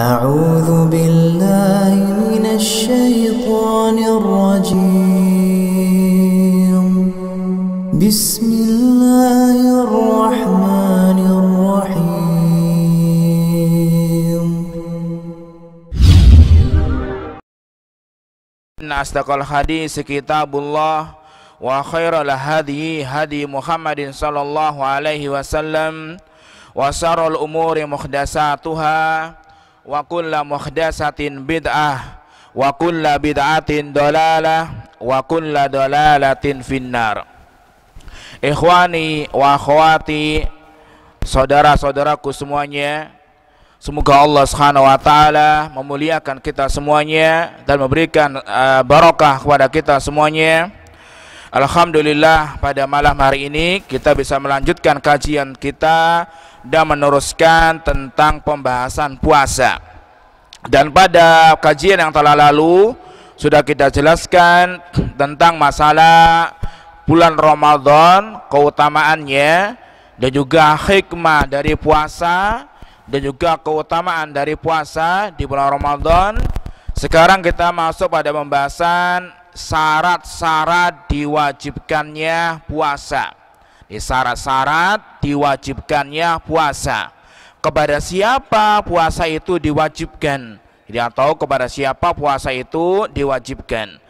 أعوذ بالله من الشيطان الرجيم بسم الله الرحمن الرحيم إن أصدق الحديث كتاب الله وخير الهدي هدي محمد صلى الله عليه وسلم وشر الأمور محدثاتها wa kulla muhdatsatin bid'ah wa kulla bid'atin dalalah wa kulla dalalatin finnar Ikhwani wa akhwati saudara-saudaraku semuanya semoga Allah Subhanahu wa taala memuliakan kita semuanya dan memberikan uh, barokah kepada kita semuanya Alhamdulillah pada malam hari ini kita bisa melanjutkan kajian kita dan meneruskan tentang pembahasan puasa. Dan pada kajian yang telah lalu sudah kita jelaskan tentang masalah bulan Ramadan, keutamaannya dan juga hikmah dari puasa dan juga keutamaan dari puasa di bulan Ramadan. Sekarang kita masuk pada pembahasan syarat-syarat diwajibkannya puasa. Eh, syarat-syarat diwajibkannya puasa kepada siapa puasa itu diwajibkan jadi atau kepada siapa puasa itu diwajibkan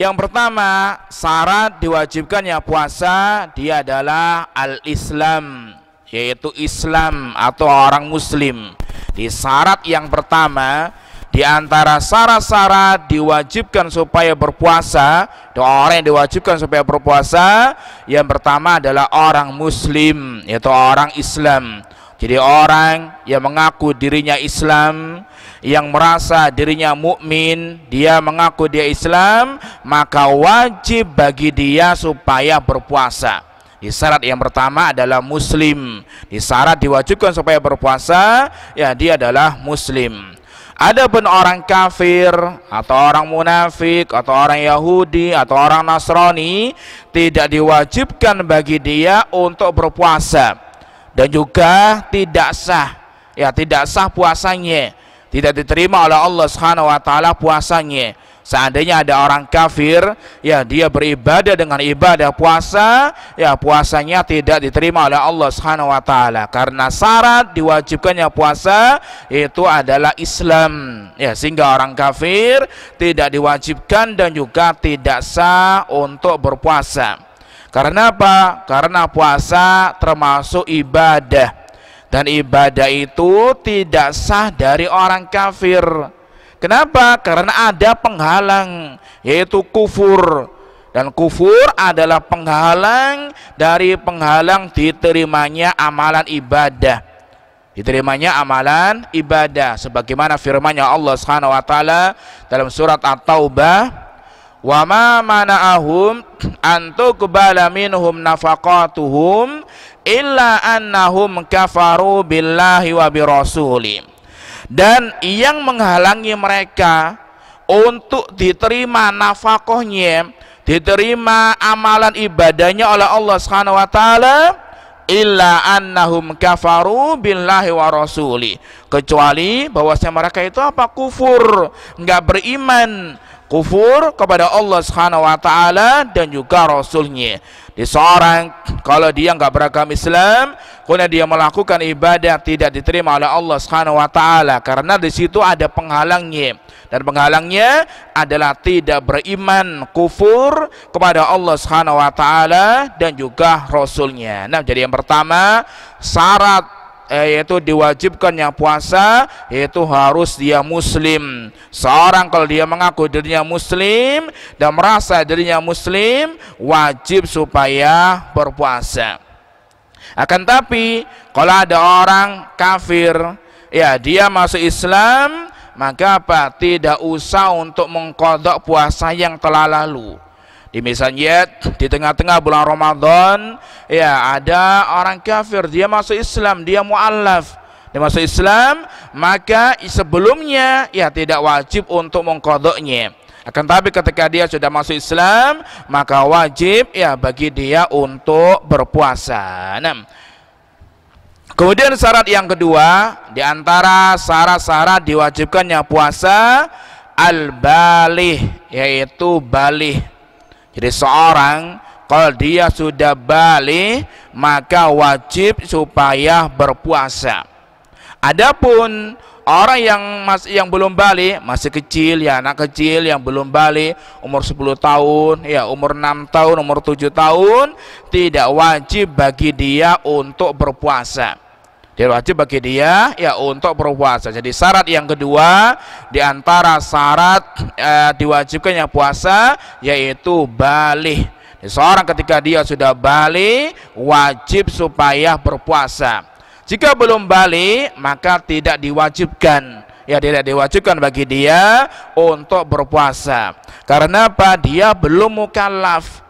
yang pertama syarat diwajibkannya puasa dia adalah al-islam yaitu Islam atau orang muslim di syarat yang pertama di antara sara-sara diwajibkan supaya berpuasa, orang yang diwajibkan supaya berpuasa, yang pertama adalah orang muslim, yaitu orang Islam. Jadi orang yang mengaku dirinya Islam, yang merasa dirinya mukmin, dia mengaku dia Islam, maka wajib bagi dia supaya berpuasa. Di syarat yang pertama adalah muslim. Di syarat diwajibkan supaya berpuasa, ya dia adalah muslim ada pun orang kafir atau orang munafik atau orang Yahudi atau orang Nasrani tidak diwajibkan bagi dia untuk berpuasa dan juga tidak sah ya tidak sah puasanya tidak diterima oleh Allah Subhanahu wa taala puasanya Seandainya ada orang kafir, ya dia beribadah dengan ibadah puasa, ya puasanya tidak diterima oleh Allah Subhanahu wa taala karena syarat diwajibkannya puasa itu adalah Islam. Ya, sehingga orang kafir tidak diwajibkan dan juga tidak sah untuk berpuasa. Karena apa? Karena puasa termasuk ibadah. Dan ibadah itu tidak sah dari orang kafir Kenapa? Karena ada penghalang yaitu kufur dan kufur adalah penghalang dari penghalang diterimanya amalan ibadah diterimanya amalan ibadah sebagaimana firman-Nya Allah Subhanahu wa taala dalam surat At-Taubah wa ma mana'ahum an tuqbala minhum nafaqatuhum illa annahum kafaru billahi wa bi dan yang menghalangi mereka untuk diterima nafkahnya, diterima amalan ibadahnya oleh Allah Subhanahu wa taala illa annahum kafaru billahi wa rasuli kecuali bahwasanya mereka itu apa kufur nggak beriman kufur kepada Allah Subhanahu wa taala dan juga rasulnya. Di seorang kalau dia enggak beragama Islam, kemudian dia melakukan ibadah tidak diterima oleh Allah Subhanahu wa taala karena di situ ada penghalangnya. Dan penghalangnya adalah tidak beriman kufur kepada Allah Subhanahu wa taala dan juga rasulnya. Nah, jadi yang pertama syarat Eh, yaitu diwajibkan yang puasa yaitu harus dia muslim seorang kalau dia mengaku dirinya muslim dan merasa dirinya muslim wajib supaya berpuasa akan tapi kalau ada orang kafir ya dia masuk Islam maka apa tidak usah untuk mengkodok puasa yang telah lalu di Mesanjet di tengah-tengah bulan Ramadan ya ada orang kafir dia masuk Islam dia mualaf dia masuk Islam maka sebelumnya ya tidak wajib untuk mengkodoknya akan tapi ketika dia sudah masuk Islam maka wajib ya bagi dia untuk berpuasa nah, Kemudian syarat yang kedua diantara syarat-syarat diwajibkannya puasa al-balih yaitu balih jadi seorang kalau dia sudah balik maka wajib supaya berpuasa. Adapun orang yang masih yang belum balik, masih kecil ya anak kecil yang belum balik, umur 10 tahun, ya umur enam tahun, umur tujuh tahun, tidak wajib bagi dia untuk berpuasa. Jadi wajib bagi dia ya untuk berpuasa. Jadi syarat yang kedua di antara syarat e, eh, diwajibkannya puasa yaitu balik. Seorang ketika dia sudah balik wajib supaya berpuasa. Jika belum balik maka tidak diwajibkan ya tidak diwajibkan bagi dia untuk berpuasa. Karena apa? Dia belum mukallaf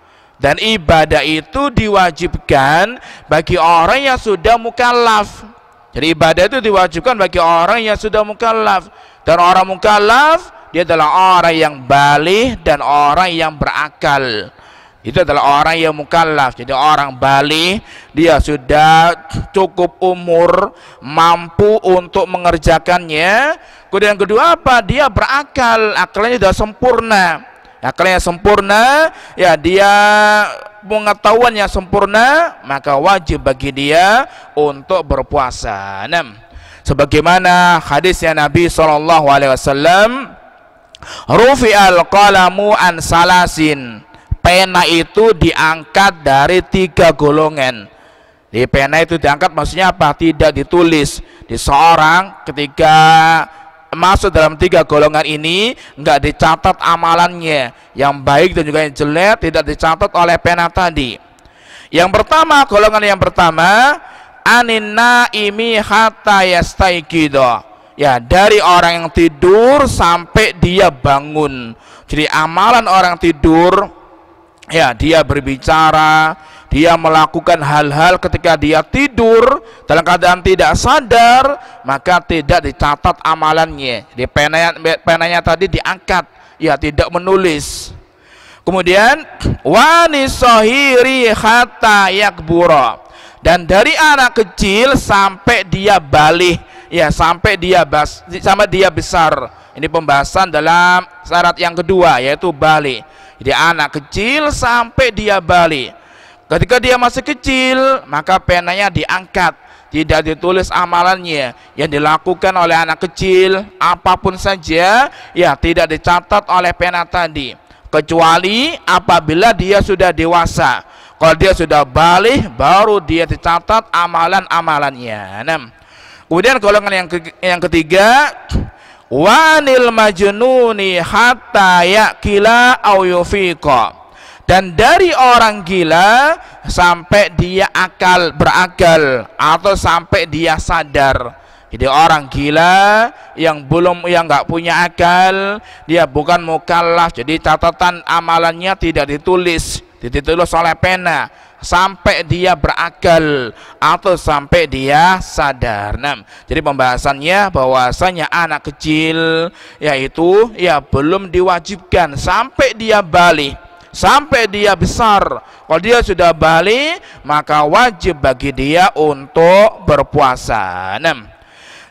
dan ibadah itu diwajibkan bagi orang yang sudah mukallaf. Jadi ibadah itu diwajibkan bagi orang yang sudah mukallaf. Dan orang mukallaf dia adalah orang yang balih dan orang yang berakal. Itu adalah orang yang mukallaf. Jadi orang balih dia sudah cukup umur, mampu untuk mengerjakannya. Kemudian yang kedua apa? Dia berakal, akalnya sudah sempurna ya akal yang sempurna ya dia pengetahuan yang sempurna maka wajib bagi dia untuk berpuasa nah, sebagaimana hadisnya Nabi SAW Alaihi Rufi al qalamu an salasin pena itu diangkat dari tiga golongan di pena itu diangkat maksudnya apa tidak ditulis di seorang ketika masuk dalam tiga golongan ini nggak dicatat amalannya yang baik dan juga yang jelek tidak dicatat oleh pena tadi yang pertama golongan yang pertama anina imi hatayastaikido ya dari orang yang tidur sampai dia bangun jadi amalan orang tidur ya dia berbicara dia melakukan hal-hal ketika dia tidur dalam keadaan tidak sadar maka tidak dicatat amalannya di penanya, penanya tadi diangkat ya tidak menulis kemudian wanisohiri hatta yakbura dan dari anak kecil sampai dia balik ya sampai dia bas, sampai dia besar ini pembahasan dalam syarat yang kedua yaitu balik jadi anak kecil sampai dia balik Ketika dia masih kecil, maka penanya diangkat, tidak ditulis amalannya yang dilakukan oleh anak kecil, apapun saja, ya tidak dicatat oleh pena tadi, kecuali apabila dia sudah dewasa. Kalau dia sudah balik, baru dia dicatat amalan-amalannya. kemudian golongan yang ke yang ketiga, wanil majnuni hatta yakila au yufiqa dan dari orang gila sampai dia akal berakal atau sampai dia sadar jadi orang gila yang belum yang nggak punya akal dia bukan mukallaf jadi catatan amalannya tidak ditulis ditulis oleh pena sampai dia berakal atau sampai dia sadar. Nah, jadi pembahasannya bahwasanya anak kecil yaitu ya belum diwajibkan sampai dia balik sampai dia besar. Kalau dia sudah balik, maka wajib bagi dia untuk berpuasa. Nah,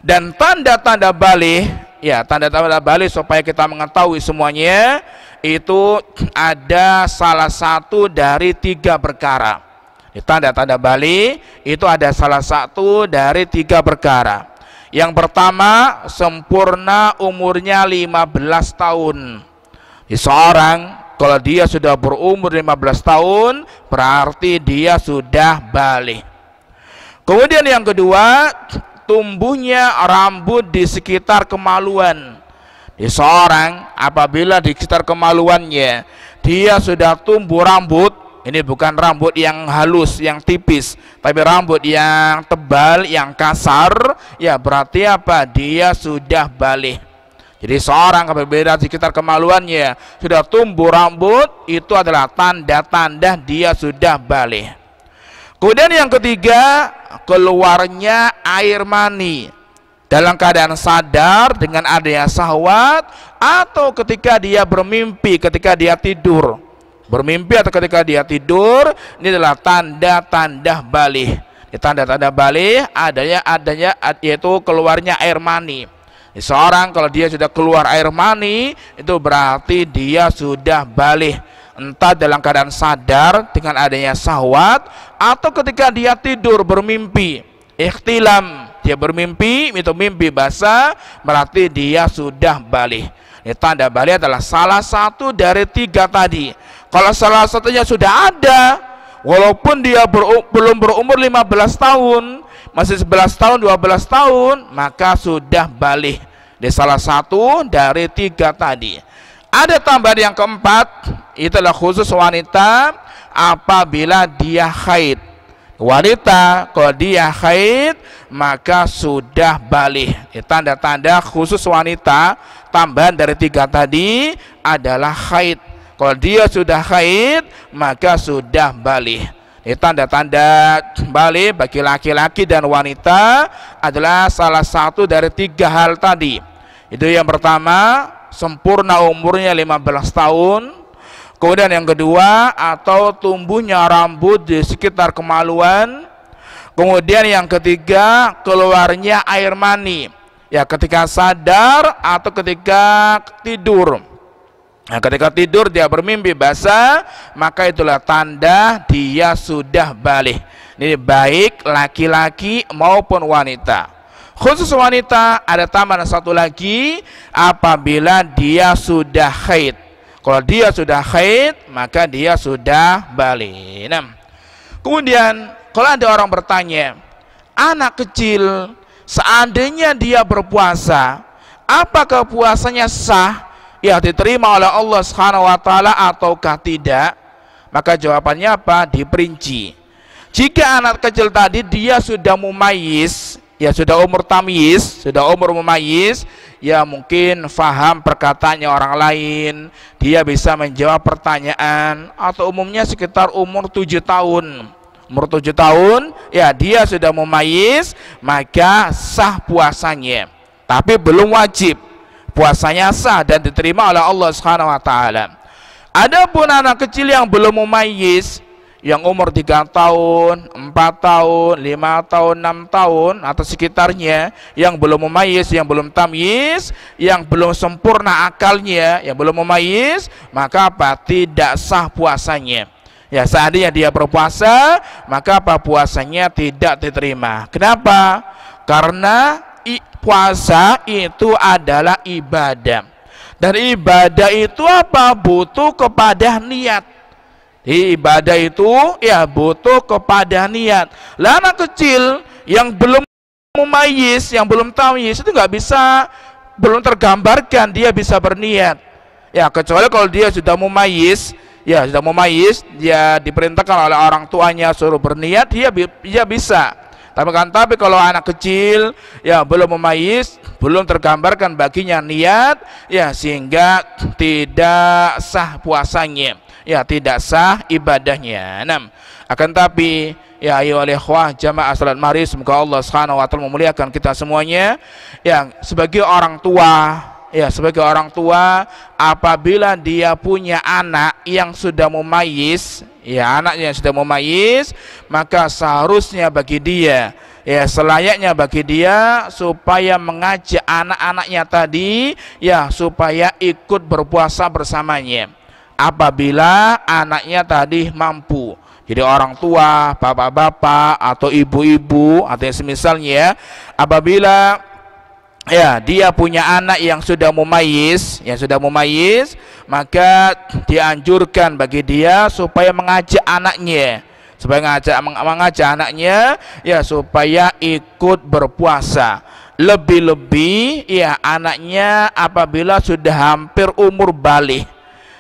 dan tanda-tanda balik, ya tanda-tanda balik supaya kita mengetahui semuanya, itu ada salah satu dari tiga perkara. Tanda-tanda Bali itu ada salah satu dari tiga perkara. Yang pertama, sempurna umurnya 15 tahun. Seorang kalau dia sudah berumur 15 tahun, berarti dia sudah balik. Kemudian yang kedua, tumbuhnya rambut di sekitar kemaluan. Di seorang apabila di sekitar kemaluannya dia sudah tumbuh rambut, ini bukan rambut yang halus, yang tipis, tapi rambut yang tebal, yang kasar, ya berarti apa? Dia sudah balik. Jadi seorang berbeda sekitar kemaluannya sudah tumbuh rambut itu adalah tanda-tanda dia sudah balik. Kemudian yang ketiga keluarnya air mani dalam keadaan sadar dengan adanya sahwat atau ketika dia bermimpi ketika dia tidur bermimpi atau ketika dia tidur ini adalah tanda-tanda balik tanda-tanda balik adanya adanya yaitu keluarnya air mani Seorang kalau dia sudah keluar air mani, itu berarti dia sudah balik. Entah dalam keadaan sadar dengan adanya sahwat, atau ketika dia tidur bermimpi. Ikhtilam, dia bermimpi, itu mimpi basah, berarti dia sudah balik. ini tanda balik adalah salah satu dari tiga tadi. Kalau salah satunya sudah ada, walaupun dia ber belum berumur 15 tahun, masih 11 tahun 12 tahun maka sudah balik di salah satu dari tiga tadi ada tambahan yang keempat itulah khusus wanita apabila dia haid wanita kalau dia haid maka sudah balik tanda-tanda khusus wanita tambahan dari tiga tadi adalah haid kalau dia sudah haid maka sudah balik ini tanda-tanda balik bagi laki-laki dan wanita adalah salah satu dari tiga hal tadi. Itu yang pertama, sempurna umurnya 15 tahun. Kemudian yang kedua, atau tumbuhnya rambut di sekitar kemaluan. Kemudian yang ketiga, keluarnya air mani. Ya, ketika sadar atau ketika tidur. Nah, ketika tidur dia bermimpi basah, maka itulah tanda dia sudah balik. Ini baik laki-laki maupun wanita. Khusus wanita ada tambahan satu lagi apabila dia sudah haid. Kalau dia sudah haid, maka dia sudah balik. Nah, kemudian kalau ada orang bertanya, anak kecil seandainya dia berpuasa, apakah puasanya sah? ya diterima oleh Allah Subhanahu wa taala ataukah tidak? Maka jawabannya apa? Diperinci. Jika anak kecil tadi dia sudah mumayis, ya sudah umur tamyiz, sudah umur mumayis, ya mungkin faham perkataannya orang lain, dia bisa menjawab pertanyaan atau umumnya sekitar umur 7 tahun. Umur 7 tahun, ya dia sudah mumayis, maka sah puasanya. Tapi belum wajib puasanya sah dan diterima oleh Allah Subhanahu wa taala. Adapun anak kecil yang belum mumayyiz yang umur 3 tahun, 4 tahun, 5 tahun, 6 tahun atau sekitarnya yang belum memayis, yang belum tamyiz, yang belum sempurna akalnya, yang belum memayis, maka apa? Tidak sah puasanya. Ya, seandainya dia berpuasa, maka apa puasanya tidak diterima. Kenapa? Karena puasa itu adalah ibadah. Dan ibadah itu apa? Butuh kepada niat. Ibadah itu ya butuh kepada niat. Lah anak kecil yang belum memayis, yang belum yes, itu nggak bisa belum tergambarkan dia bisa berniat. Ya kecuali kalau dia sudah memayis, ya sudah memayis, dia diperintahkan oleh orang tuanya suruh berniat, dia dia bisa. Akan tapi kalau anak kecil ya belum memayis, belum tergambarkan baginya niat, ya sehingga tidak sah puasanya, ya tidak sah ibadahnya. Enam. Akan tapi ya ayo oleh ikhwah jamaah salat mari semoga Allah Subhanahu wa taala memuliakan kita semuanya yang sebagai orang tua ya sebagai orang tua apabila dia punya anak yang sudah mumayis ya anaknya yang sudah mumayis maka seharusnya bagi dia ya selayaknya bagi dia supaya mengajak anak-anaknya tadi ya supaya ikut berpuasa bersamanya apabila anaknya tadi mampu jadi orang tua, bapak-bapak atau ibu-ibu atau yang semisalnya apabila ya dia punya anak yang sudah mumayis yang sudah mumayis maka dianjurkan bagi dia supaya mengajak anaknya supaya mengajak mengajak anaknya ya supaya ikut berpuasa lebih-lebih ya anaknya apabila sudah hampir umur balik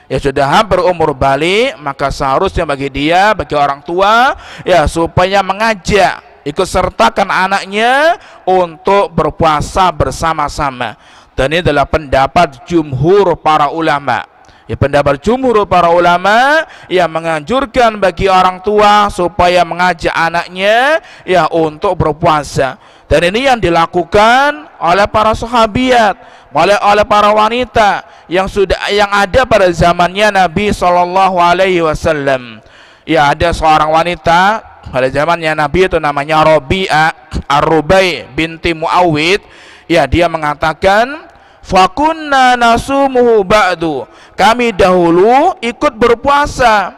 ya sudah hampir umur balik maka seharusnya bagi dia bagi orang tua ya supaya mengajak ikut sertakan anaknya untuk berpuasa bersama-sama dan ini adalah pendapat jumhur para ulama ya, pendapat jumhur para ulama yang menganjurkan bagi orang tua supaya mengajak anaknya ya untuk berpuasa dan ini yang dilakukan oleh para sahabiat, oleh oleh para wanita yang sudah yang ada pada zamannya Nabi Shallallahu Alaihi Wasallam. Ya ada seorang wanita pada zamannya Nabi itu namanya Robi'a Ar-Rubai binti Muawid ya dia mengatakan fakunna nasumuhu ba'du kami dahulu ikut berpuasa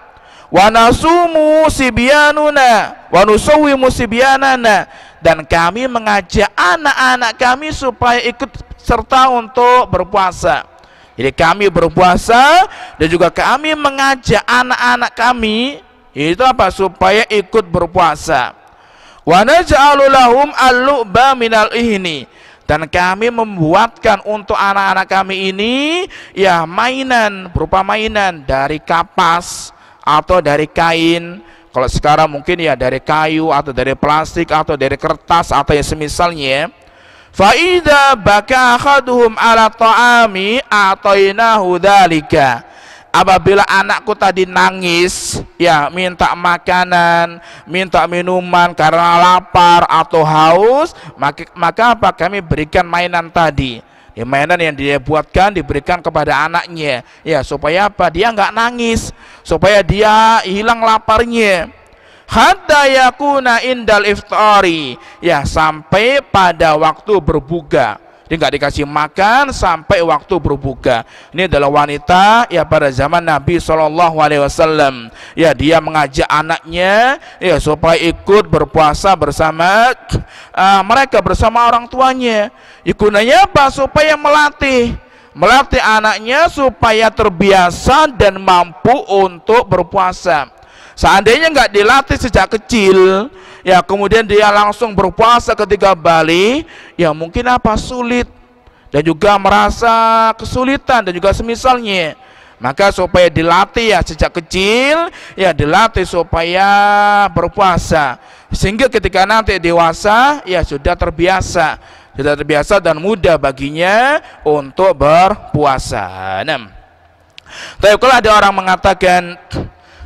wa nasumu sibyanuna wa nusawwimu sibyanana dan kami mengajak anak-anak kami supaya ikut serta untuk berpuasa jadi kami berpuasa dan juga kami mengajak anak-anak kami itu apa supaya ikut berpuasa wa naj'alu lahum al-lu'ba minal ihni dan kami membuatkan untuk anak-anak kami ini ya mainan berupa mainan dari kapas atau dari kain kalau sekarang mungkin ya dari kayu atau dari plastik atau dari kertas atau yang semisalnya. Faida baka ahaduhum ala ta'ami atainahu dhalika apabila anakku tadi nangis ya minta makanan minta minuman karena lapar atau haus maka, maka apa kami berikan mainan tadi ya, mainan yang dia buatkan diberikan kepada anaknya ya supaya apa dia nggak nangis supaya dia hilang laparnya hatta yakuna indal iftari ya sampai pada waktu berbuka dia nggak dikasih makan sampai waktu berbuka ini adalah wanita ya pada zaman Nabi Shallallahu Alaihi Wasallam ya dia mengajak anaknya ya supaya ikut berpuasa bersama uh, mereka bersama orang tuanya gunanya apa supaya melatih melatih anaknya supaya terbiasa dan mampu untuk berpuasa seandainya nggak dilatih sejak kecil ya kemudian dia langsung berpuasa ketika Bali, ya mungkin apa sulit dan juga merasa kesulitan dan juga semisalnya. Maka supaya dilatih ya sejak kecil ya dilatih supaya berpuasa sehingga ketika nanti dewasa ya sudah terbiasa sudah terbiasa dan mudah baginya untuk berpuasa. Nah, tapi kalau ada orang mengatakan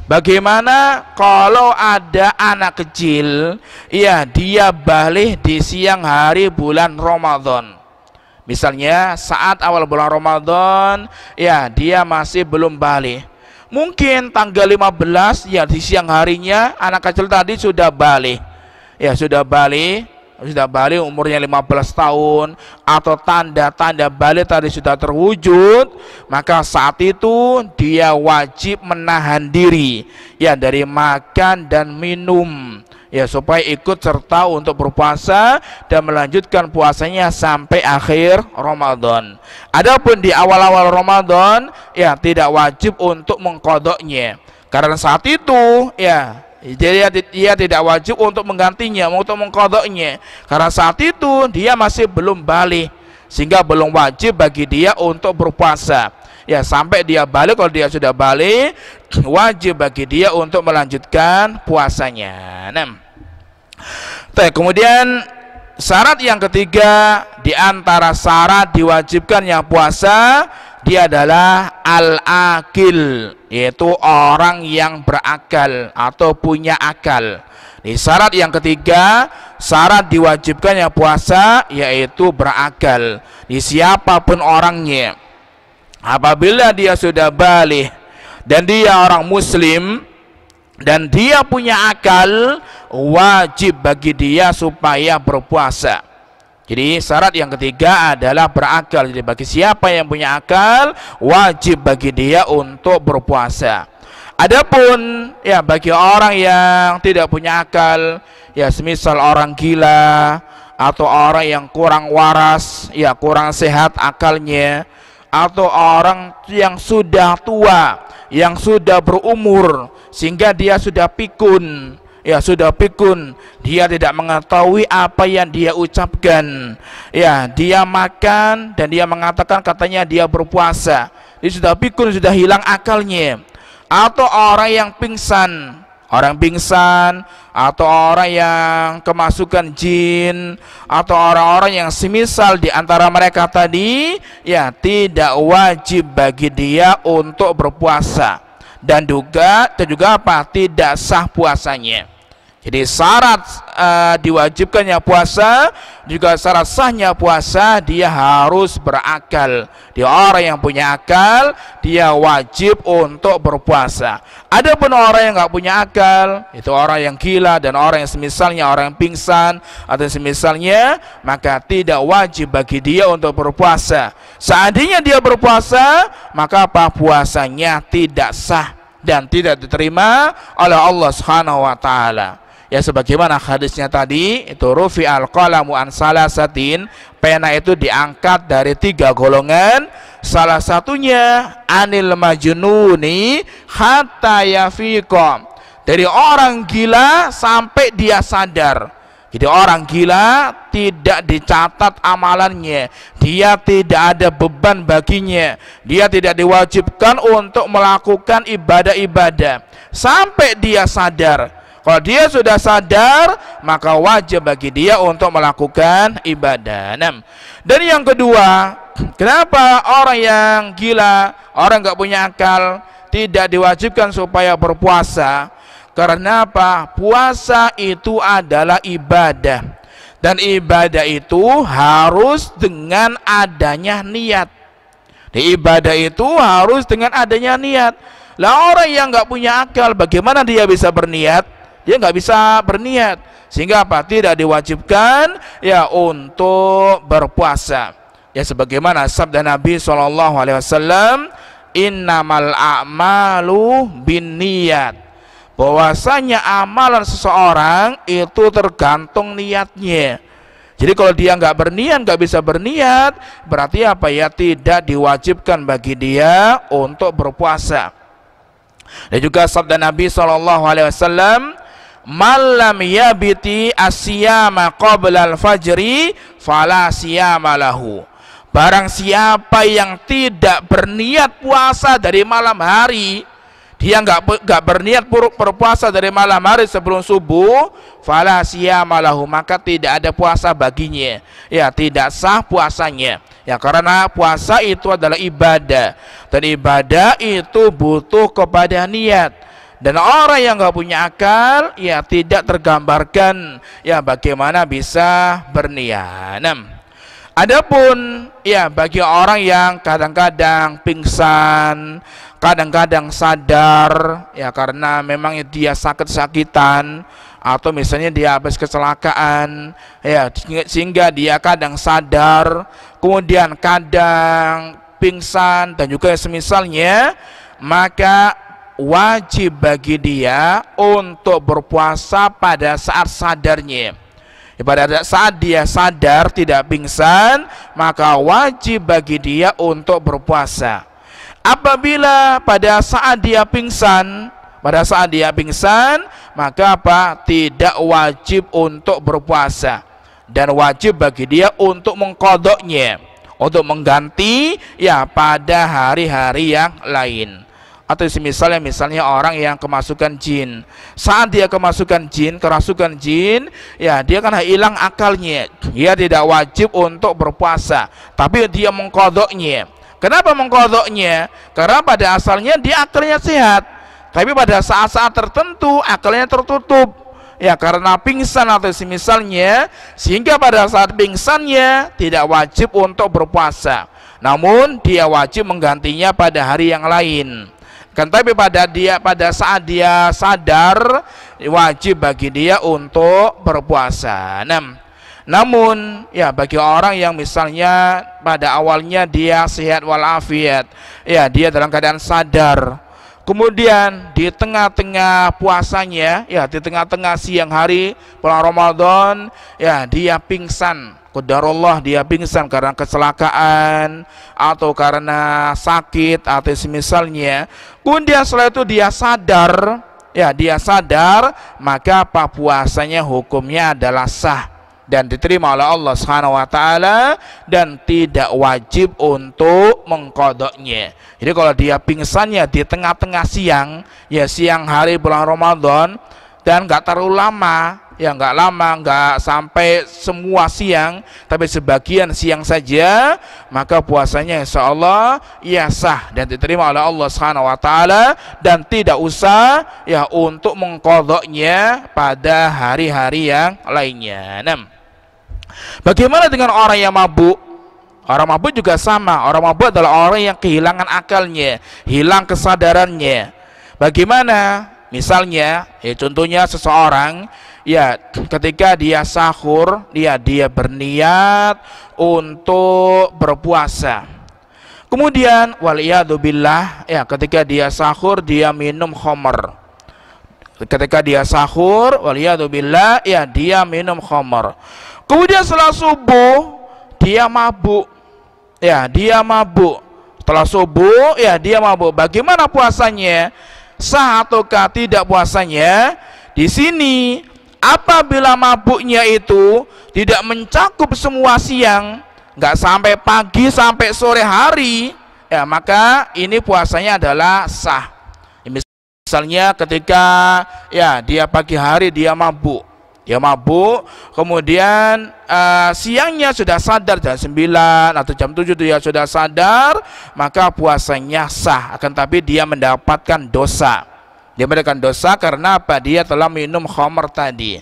Bagaimana kalau ada anak kecil, ya dia balik di siang hari bulan Ramadan. Misalnya saat awal bulan Ramadan, ya dia masih belum balik. Mungkin tanggal 15 ya di siang harinya anak kecil tadi sudah balik. Ya sudah balik, sudah balik umurnya 15 tahun atau tanda-tanda balik tadi sudah terwujud maka saat itu dia wajib menahan diri ya dari makan dan minum ya supaya ikut serta untuk berpuasa dan melanjutkan puasanya sampai akhir Ramadan. Adapun di awal-awal Ramadan ya tidak wajib untuk mengkodoknya karena saat itu ya jadi dia, tidak wajib untuk menggantinya untuk mengkodoknya karena saat itu dia masih belum balik sehingga belum wajib bagi dia untuk berpuasa ya sampai dia balik kalau dia sudah balik wajib bagi dia untuk melanjutkan puasanya nah. Tuh, kemudian syarat yang ketiga di antara syarat diwajibkannya puasa dia adalah al-akil yaitu orang yang berakal atau punya akal ini syarat yang ketiga syarat diwajibkannya puasa yaitu berakal di siapapun orangnya apabila dia sudah balik dan dia orang muslim dan dia punya akal wajib bagi dia supaya berpuasa jadi syarat yang ketiga adalah berakal. Jadi bagi siapa yang punya akal, wajib bagi dia untuk berpuasa. Adapun ya bagi orang yang tidak punya akal, ya semisal orang gila atau orang yang kurang waras, ya kurang sehat akalnya, atau orang yang sudah tua, yang sudah berumur sehingga dia sudah pikun, ya sudah pikun dia tidak mengetahui apa yang dia ucapkan ya dia makan dan dia mengatakan katanya dia berpuasa dia sudah pikun sudah hilang akalnya atau orang yang pingsan orang pingsan atau orang yang kemasukan jin atau orang-orang yang semisal di antara mereka tadi ya tidak wajib bagi dia untuk berpuasa dan juga dan juga apa tidak sah puasanya jadi syarat uh, diwajibkannya puasa juga syarat sahnya puasa dia harus berakal. Di orang yang punya akal, dia wajib untuk berpuasa. Ada pun orang yang nggak punya akal, itu orang yang gila dan orang yang semisalnya orang yang pingsan atau semisalnya maka tidak wajib bagi dia untuk berpuasa. Seandainya dia berpuasa, maka apa puasanya tidak sah dan tidak diterima oleh Allah Subhanahu wa taala ya sebagaimana hadisnya tadi itu rufi al qalamu an salasatin pena itu diangkat dari tiga golongan salah satunya anil majnuni hatta yafiqa dari orang gila sampai dia sadar jadi orang gila tidak dicatat amalannya, dia tidak ada beban baginya, dia tidak diwajibkan untuk melakukan ibadah-ibadah sampai dia sadar. Kalau dia sudah sadar, maka wajib bagi dia untuk melakukan ibadah. Nah, dan yang kedua, kenapa orang yang gila, orang nggak punya akal, tidak diwajibkan supaya berpuasa? Karena apa? Puasa itu adalah ibadah. Dan ibadah itu harus dengan adanya niat. Di ibadah itu harus dengan adanya niat. Lah orang yang nggak punya akal, bagaimana dia bisa berniat? dia nggak bisa berniat sehingga apa tidak diwajibkan ya untuk berpuasa ya sebagaimana sabda Nabi Shallallahu Alaihi Wasallam innamal a'malu bin niat bahwasanya amalan seseorang itu tergantung niatnya jadi kalau dia nggak berniat, nggak bisa berniat, berarti apa ya? Tidak diwajibkan bagi dia untuk berpuasa. Dan juga sabda Nabi Shallallahu Alaihi Wasallam, malam yabiti asyama qabla al-fajri fala malahu Barang siapa yang tidak berniat puasa dari malam hari, dia nggak nggak berniat berpuasa dari malam hari sebelum subuh, fala malahu maka tidak ada puasa baginya. Ya, tidak sah puasanya. Ya, karena puasa itu adalah ibadah. Dan ibadah itu butuh kepada niat dan orang yang nggak punya akal ya tidak tergambarkan ya bagaimana bisa berniat. Adapun ya bagi orang yang kadang-kadang pingsan, kadang-kadang sadar ya karena memang dia sakit-sakitan atau misalnya dia habis kecelakaan ya sehingga dia kadang sadar, kemudian kadang pingsan dan juga semisalnya maka wajib bagi dia untuk berpuasa pada saat sadarnya. Pada saat dia sadar tidak pingsan, maka wajib bagi dia untuk berpuasa. Apabila pada saat dia pingsan, pada saat dia pingsan, maka apa? Tidak wajib untuk berpuasa dan wajib bagi dia untuk mengkodoknya, untuk mengganti ya pada hari-hari yang lain atau semisalnya misalnya orang yang kemasukan jin saat dia kemasukan jin kerasukan jin ya dia kan hilang akalnya dia tidak wajib untuk berpuasa tapi dia mengkodoknya kenapa mengkodoknya karena pada asalnya dia akalnya sehat tapi pada saat-saat tertentu akalnya tertutup ya karena pingsan atau semisalnya sehingga pada saat pingsannya tidak wajib untuk berpuasa namun dia wajib menggantinya pada hari yang lain Kan tapi pada dia pada saat dia sadar wajib bagi dia untuk berpuasa. Nah, namun ya bagi orang yang misalnya pada awalnya dia sehat walafiat, ya dia dalam keadaan sadar. Kemudian di tengah-tengah puasanya, ya di tengah-tengah siang hari bulan Ramadan, ya dia pingsan Qadarullah dia pingsan karena kecelakaan atau karena sakit atau semisalnya. Kemudian setelah itu dia sadar, ya dia sadar, maka apa puasanya hukumnya adalah sah dan diterima oleh Allah Subhanahu wa taala dan tidak wajib untuk mengkodoknya. Jadi kalau dia pingsannya di tengah-tengah siang, ya siang hari bulan Ramadan dan nggak terlalu lama, ya nggak lama, nggak sampai semua siang, tapi sebagian siang saja, maka puasanya insya Allah ya sah dan diterima oleh Allah Subhanahu Wa Taala dan tidak usah ya untuk mengkodoknya pada hari-hari yang lainnya. Nah, bagaimana dengan orang yang mabuk? Orang mabuk juga sama. Orang mabuk adalah orang yang kehilangan akalnya, hilang kesadarannya. Bagaimana? Misalnya, ya contohnya seseorang ya ketika dia sahur ya dia berniat untuk berpuasa kemudian billah, ya ketika dia sahur dia minum khamar ketika dia sahur billah, ya dia minum khamar kemudian setelah subuh dia mabuk ya dia mabuk setelah subuh ya dia mabuk bagaimana puasanya sah ataukah tidak puasanya di sini apabila mabuknya itu tidak mencakup semua siang nggak sampai pagi sampai sore hari ya maka ini puasanya adalah sah misalnya ketika ya dia pagi hari dia mabuk dia mabuk kemudian uh, siangnya sudah sadar jam 9 atau jam 7 dia sudah sadar maka puasanya sah akan tapi dia mendapatkan dosa dia melakukan dosa karena apa? Dia telah minum khamar tadi.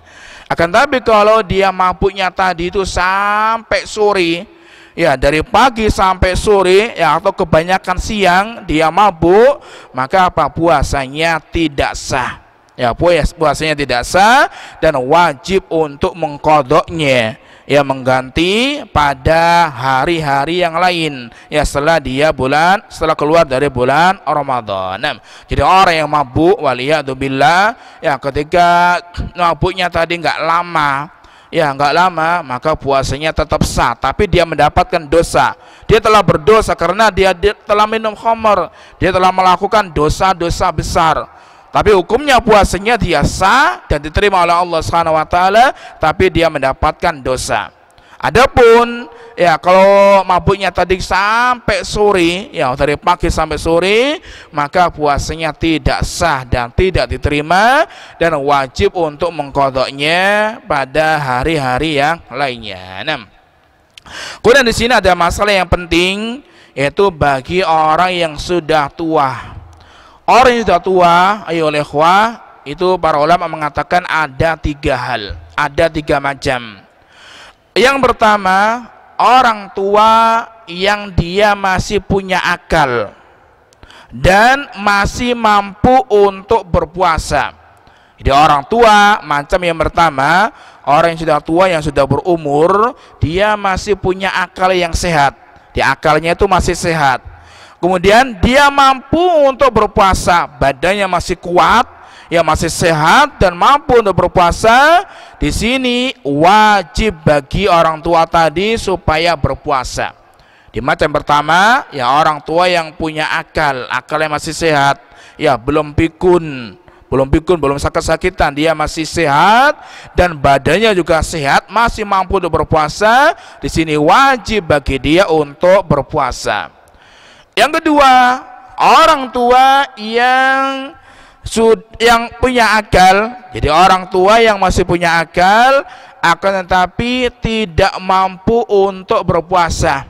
Akan tapi kalau dia mabuknya tadi itu sampai sore, ya dari pagi sampai sore ya atau kebanyakan siang dia mabuk, maka apa puasanya tidak sah. Ya puas puasanya tidak sah dan wajib untuk mengkodoknya ya mengganti pada hari-hari yang lain ya setelah dia bulan setelah keluar dari bulan Ramadan. Nah, jadi orang yang mabuk waliyadzubillah ya ketika mabuknya tadi nggak lama ya nggak lama maka puasanya tetap sah tapi dia mendapatkan dosa dia telah berdosa karena dia, dia telah minum khamr dia telah melakukan dosa-dosa besar tapi hukumnya puasanya dia sah dan diterima oleh Allah Subhanahu wa taala, tapi dia mendapatkan dosa. Adapun ya kalau mabuknya tadi sampai sore, ya dari pagi sampai sore, maka puasanya tidak sah dan tidak diterima dan wajib untuk mengkodoknya pada hari-hari yang lainnya. Nah, kemudian di sini ada masalah yang penting yaitu bagi orang yang sudah tua Orang yang sudah tua, ayo itu para ulama mengatakan ada tiga hal, ada tiga macam. Yang pertama, orang tua yang dia masih punya akal dan masih mampu untuk berpuasa. Jadi orang tua macam yang pertama, orang yang sudah tua yang sudah berumur, dia masih punya akal yang sehat. Di akalnya itu masih sehat Kemudian dia mampu untuk berpuasa, badannya masih kuat, ya masih sehat dan mampu untuk berpuasa. Di sini wajib bagi orang tua tadi supaya berpuasa. Di macam pertama, ya orang tua yang punya akal, akalnya masih sehat, ya belum pikun, belum pikun, belum sakit-sakitan, dia masih sehat dan badannya juga sehat, masih mampu untuk berpuasa. Di sini wajib bagi dia untuk berpuasa. Yang kedua, orang tua yang yang punya akal. Jadi orang tua yang masih punya akal akan tetapi tidak mampu untuk berpuasa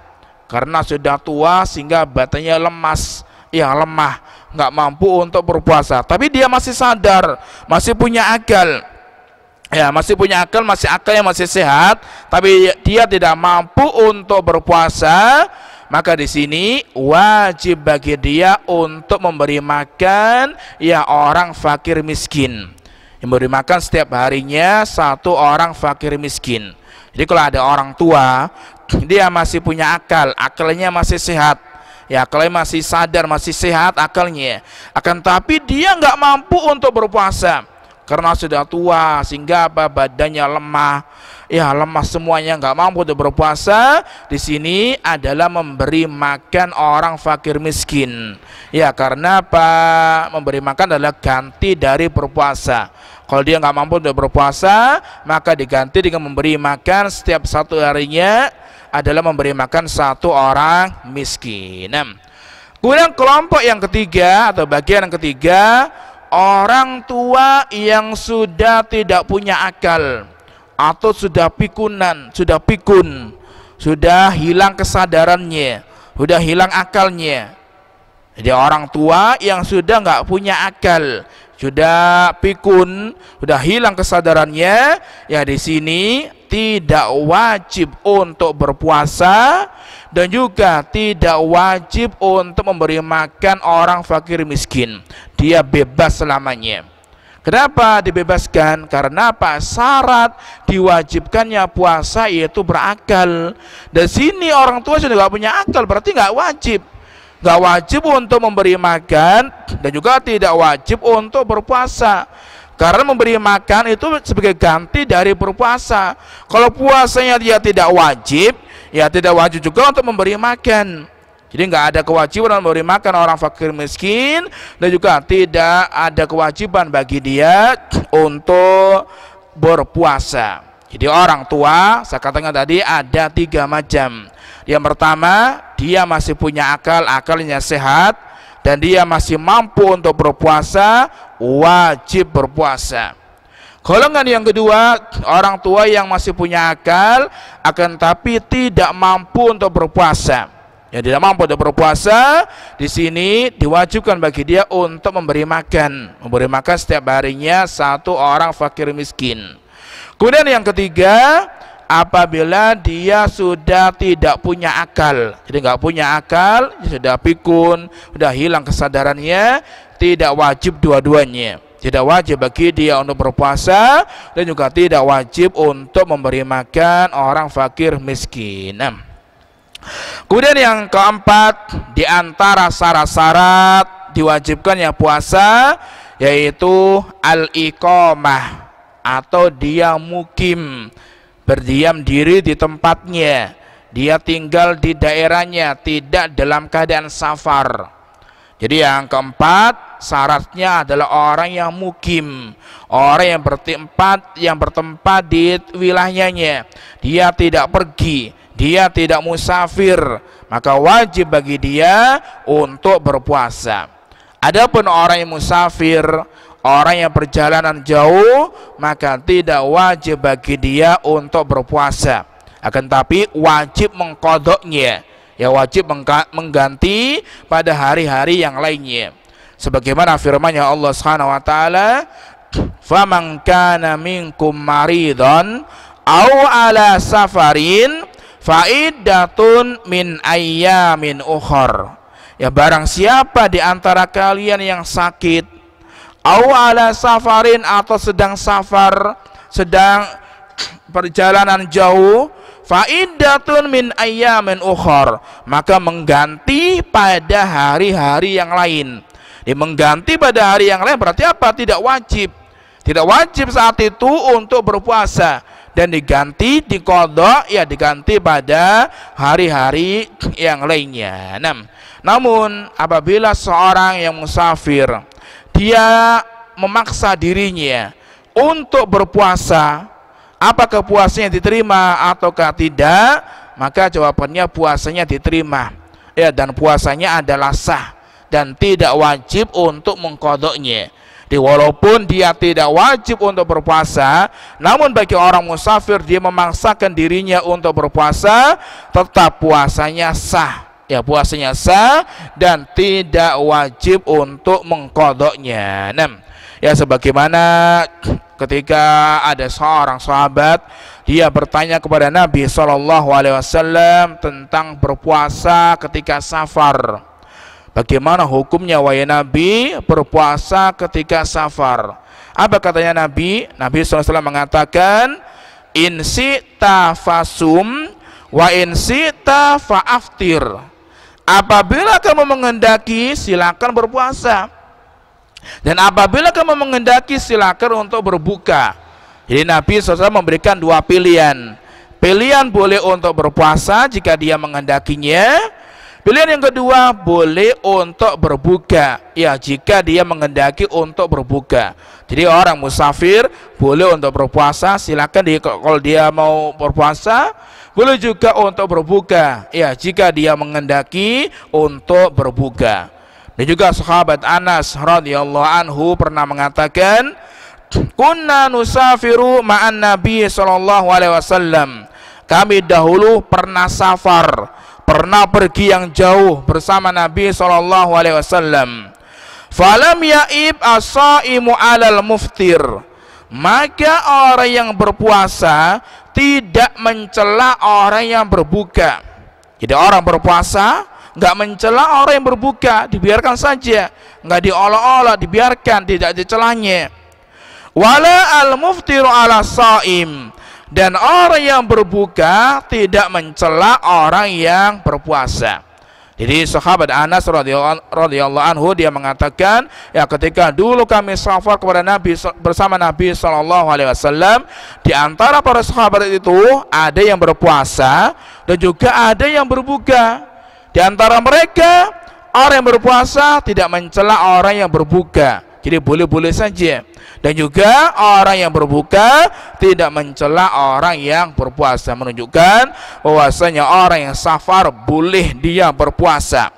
karena sudah tua sehingga batanya lemas, ya lemah, nggak mampu untuk berpuasa. Tapi dia masih sadar, masih punya akal. Ya, masih punya akal, masih akalnya masih sehat, tapi dia tidak mampu untuk berpuasa maka di sini wajib bagi dia untuk memberi makan ya orang fakir miskin. memberi makan setiap harinya satu orang fakir miskin. Jadi kalau ada orang tua, dia masih punya akal, akalnya masih sehat. Ya, kalau masih sadar, masih sehat akalnya. Akan tapi dia nggak mampu untuk berpuasa karena sudah tua sehingga apa badannya lemah ya lemas semuanya nggak mampu untuk berpuasa di sini adalah memberi makan orang fakir miskin ya karena apa memberi makan adalah ganti dari berpuasa kalau dia nggak mampu untuk berpuasa maka diganti dengan memberi makan setiap satu harinya adalah memberi makan satu orang miskin nah, kemudian kelompok yang ketiga atau bagian yang ketiga orang tua yang sudah tidak punya akal atau sudah pikunan, sudah pikun, sudah hilang kesadarannya, sudah hilang akalnya. Jadi orang tua yang sudah nggak punya akal, sudah pikun, sudah hilang kesadarannya, ya di sini tidak wajib untuk berpuasa dan juga tidak wajib untuk memberi makan orang fakir miskin. Dia bebas selamanya. Kenapa dibebaskan? Karena apa? Syarat diwajibkannya puasa yaitu berakal. Dan sini orang tua sudah nggak punya akal, berarti nggak wajib. Nggak wajib untuk memberi makan dan juga tidak wajib untuk berpuasa. Karena memberi makan itu sebagai ganti dari berpuasa. Kalau puasanya dia tidak wajib, ya tidak wajib juga untuk memberi makan. Jadi nggak ada kewajiban memberi makan orang fakir miskin dan juga tidak ada kewajiban bagi dia untuk berpuasa. Jadi orang tua, saya katakan tadi ada tiga macam. Yang pertama, dia masih punya akal, akalnya sehat, dan dia masih mampu untuk berpuasa, wajib berpuasa. Golongan yang kedua, orang tua yang masih punya akal, akan tapi tidak mampu untuk berpuasa yang tidak mampu untuk berpuasa di sini diwajibkan bagi dia untuk memberi makan memberi makan setiap harinya satu orang fakir miskin kemudian yang ketiga apabila dia sudah tidak punya akal jadi nggak punya akal sudah pikun sudah hilang kesadarannya tidak wajib dua-duanya tidak wajib bagi dia untuk berpuasa dan juga tidak wajib untuk memberi makan orang fakir miskin. Nah. Kemudian yang keempat, di antara syarat-syarat diwajibkannya puasa yaitu al-iqamah atau dia mukim, berdiam diri di tempatnya. Dia tinggal di daerahnya, tidak dalam keadaan safar. Jadi yang keempat, syaratnya adalah orang yang mukim, orang yang bertempat yang bertempat di wilayahnya. Dia tidak pergi, dia tidak musafir, maka wajib bagi dia untuk berpuasa. Adapun orang yang musafir, orang yang perjalanan jauh, maka tidak wajib bagi dia untuk berpuasa. Akan tapi wajib mengkodoknya, ya wajib mengganti pada hari-hari yang lainnya. Sebagaimana firman Allah Subhanahu wa taala, "Faman kana minkum maridon ala safarin faidatun min ayyamin ukhor ya barang siapa di antara kalian yang sakit au ala safarin atau sedang safar sedang perjalanan jauh faidatun min ayyamin ukhor maka mengganti pada hari-hari yang lain ya, mengganti pada hari yang lain berarti apa tidak wajib tidak wajib saat itu untuk berpuasa dan diganti dikodok ya diganti pada hari-hari yang lainnya. Nah, namun apabila seorang yang musafir dia memaksa dirinya untuk berpuasa, apakah puasanya diterima ataukah tidak? Maka jawabannya puasanya diterima. Ya dan puasanya adalah sah dan tidak wajib untuk mengkodoknya di walaupun dia tidak wajib untuk berpuasa, namun bagi orang musafir dia memaksakan dirinya untuk berpuasa, tetap puasanya sah. Ya puasanya sah dan tidak wajib untuk mengkodoknya. Nah, ya sebagaimana ketika ada seorang sahabat dia bertanya kepada Nabi Shallallahu Alaihi Wasallam tentang berpuasa ketika safar. Bagaimana hukumnya wahai Nabi berpuasa ketika safar? Apa katanya Nabi? Nabi SAW mengatakan, Insi tafasum wa insi tafaftir. Apabila kamu mengendaki silakan berpuasa. Dan apabila kamu mengendaki silakan untuk berbuka. Jadi Nabi SAW memberikan dua pilihan. Pilihan boleh untuk berpuasa jika dia mengendakinya. Pilihan yang kedua, boleh untuk berbuka. Ya, jika dia mengendaki untuk berbuka. Jadi orang musafir boleh untuk berpuasa, silakan dia kalau dia mau berpuasa, boleh juga untuk berbuka. Ya, jika dia mengendaki untuk berbuka. Dan juga sahabat Anas radhiyallahu anhu pernah mengatakan, "Kunna nusafiru ma'an Nabi sallallahu Kami dahulu pernah safar pernah pergi yang jauh bersama Nabi sallallahu alaihi wasallam. Falam yaib asaimu alal muftir. Maka orang yang berpuasa tidak mencela orang yang berbuka. Jadi orang berpuasa nggak mencela orang yang berbuka, dibiarkan saja, nggak diolok-olok, dibiarkan, tidak dicelanya. Wala al Muftir ala saim dan orang yang berbuka tidak mencela orang yang berpuasa. Jadi sahabat Anas radhiyallahu anhu dia mengatakan ya ketika dulu kami safar kepada Nabi bersama Nabi Shallallahu alaihi wasallam di antara para sahabat itu ada yang berpuasa dan juga ada yang berbuka. Di antara mereka orang yang berpuasa tidak mencela orang yang berbuka jadi boleh-boleh saja dan juga orang yang berbuka tidak mencela orang yang berpuasa menunjukkan bahwasanya orang yang safar boleh dia berpuasa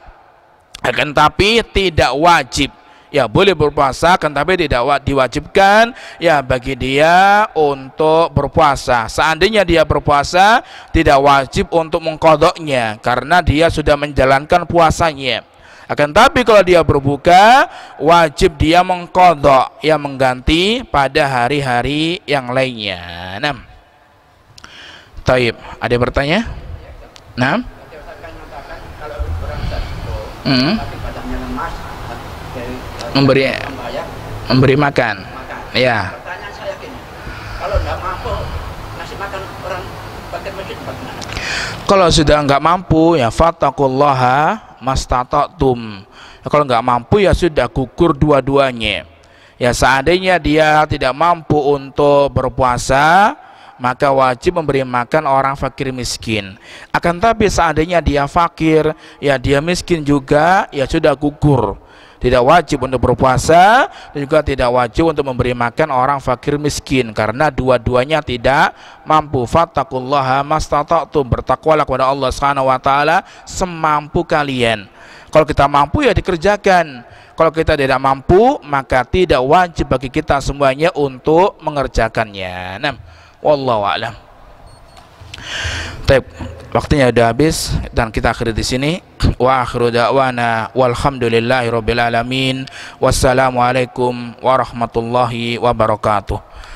akan tapi tidak wajib ya boleh berpuasa kan tapi tidak diwajibkan ya bagi dia untuk berpuasa seandainya dia berpuasa tidak wajib untuk mengkodoknya karena dia sudah menjalankan puasanya akan tapi kalau dia berbuka, wajib dia mengkodok, yang mengganti pada hari-hari yang lainnya. Nah, Taib, ada yang bertanya? Nah, hmm. memberi memberi makan. Ya. Kalau Kalau sudah nggak mampu ya fatakullaha mastata'tum. Ya, kalau nggak mampu ya sudah gugur dua-duanya. Ya seandainya dia tidak mampu untuk berpuasa, maka wajib memberi makan orang fakir miskin. Akan tapi seandainya dia fakir, ya dia miskin juga, ya sudah gugur tidak wajib untuk berpuasa dan juga tidak wajib untuk memberi makan orang fakir miskin karena dua-duanya tidak mampu fattakullaha mastata'tum bertakwalah kepada Allah Subhanahu wa taala semampu kalian kalau kita mampu ya dikerjakan kalau kita tidak mampu maka tidak wajib bagi kita semuanya untuk mengerjakannya nah wallahu a'lam Terima. Waktunya sudah habis dan kita akhiri di sini. Wa akhiru da'wana walhamdulillahi rabbil alamin. Wassalamualaikum warahmatullahi wabarakatuh.